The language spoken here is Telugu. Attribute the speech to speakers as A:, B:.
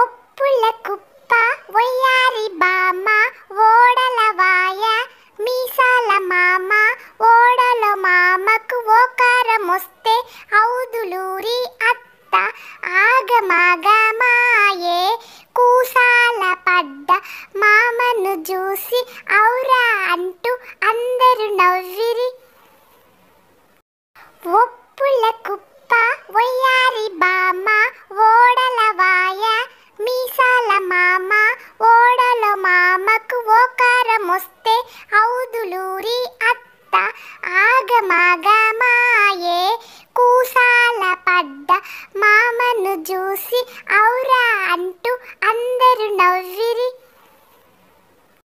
A: ఒప్పుల కుప్ప ఒయ్యారి బామ ఓడల వాయ మీసాల మామ ఓడల మామకు ఓకారమొస్తే ఔదులూరి అత్త ఆగమాగమాయే కూసాల పడ్డ మామను చూసి ఔరా అంటూ అందరూ నవ్విరి ఒప్పు మామ ఓడలో మామకు ఓకారం వస్తే అవు